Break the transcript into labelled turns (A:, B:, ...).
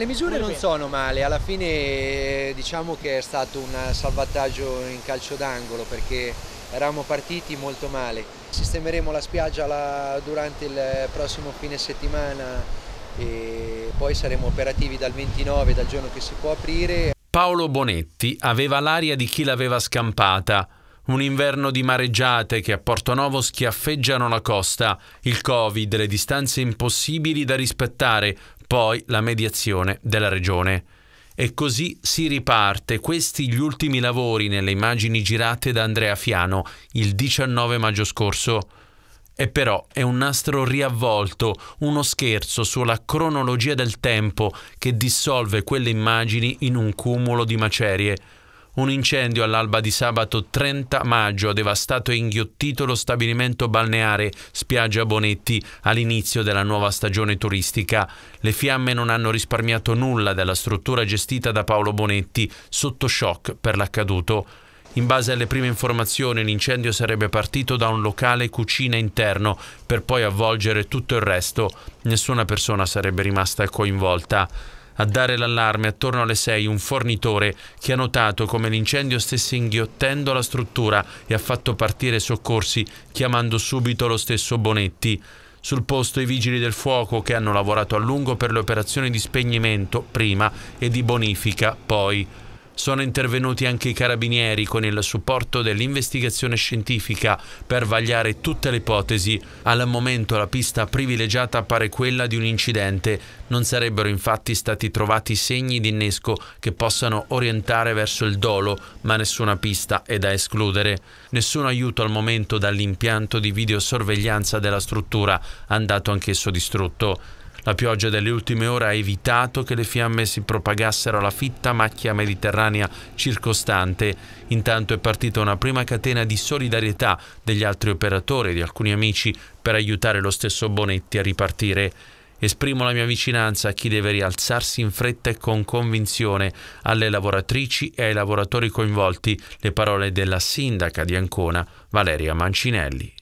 A: Le misure non sono male, alla fine eh, diciamo che è stato un salvataggio in calcio d'angolo perché eravamo partiti molto male. Sistemeremo la spiaggia durante il prossimo fine settimana e poi saremo operativi dal 29, dal giorno che si può aprire.
B: Paolo Bonetti aveva l'aria di chi l'aveva scampata. Un inverno di mareggiate che a Porto Novo schiaffeggiano la costa, il Covid, le distanze impossibili da rispettare, poi la mediazione della regione. E così si riparte, questi gli ultimi lavori nelle immagini girate da Andrea Fiano il 19 maggio scorso. E però è un nastro riavvolto, uno scherzo sulla cronologia del tempo che dissolve quelle immagini in un cumulo di macerie un incendio all'alba di sabato 30 maggio ha devastato e inghiottito lo stabilimento balneare Spiaggia Bonetti all'inizio della nuova stagione turistica. Le fiamme non hanno risparmiato nulla della struttura gestita da Paolo Bonetti, sotto shock per l'accaduto. In base alle prime informazioni l'incendio sarebbe partito da un locale cucina interno per poi avvolgere tutto il resto. Nessuna persona sarebbe rimasta coinvolta. A dare l'allarme attorno alle 6 un fornitore che ha notato come l'incendio stesse inghiottendo la struttura e ha fatto partire soccorsi chiamando subito lo stesso Bonetti. Sul posto i vigili del fuoco che hanno lavorato a lungo per le operazioni di spegnimento prima e di bonifica poi. Sono intervenuti anche i carabinieri con il supporto dell'investigazione scientifica per vagliare tutte le ipotesi. Al momento la pista privilegiata appare quella di un incidente. Non sarebbero infatti stati trovati segni di innesco che possano orientare verso il dolo, ma nessuna pista è da escludere. Nessun aiuto al momento dall'impianto di videosorveglianza della struttura, andato anch'esso distrutto. La pioggia delle ultime ore ha evitato che le fiamme si propagassero alla fitta macchia mediterranea circostante. Intanto è partita una prima catena di solidarietà degli altri operatori e di alcuni amici per aiutare lo stesso Bonetti a ripartire. Esprimo la mia vicinanza a chi deve rialzarsi in fretta e con convinzione alle lavoratrici e ai lavoratori coinvolti, le parole della sindaca di Ancona, Valeria Mancinelli.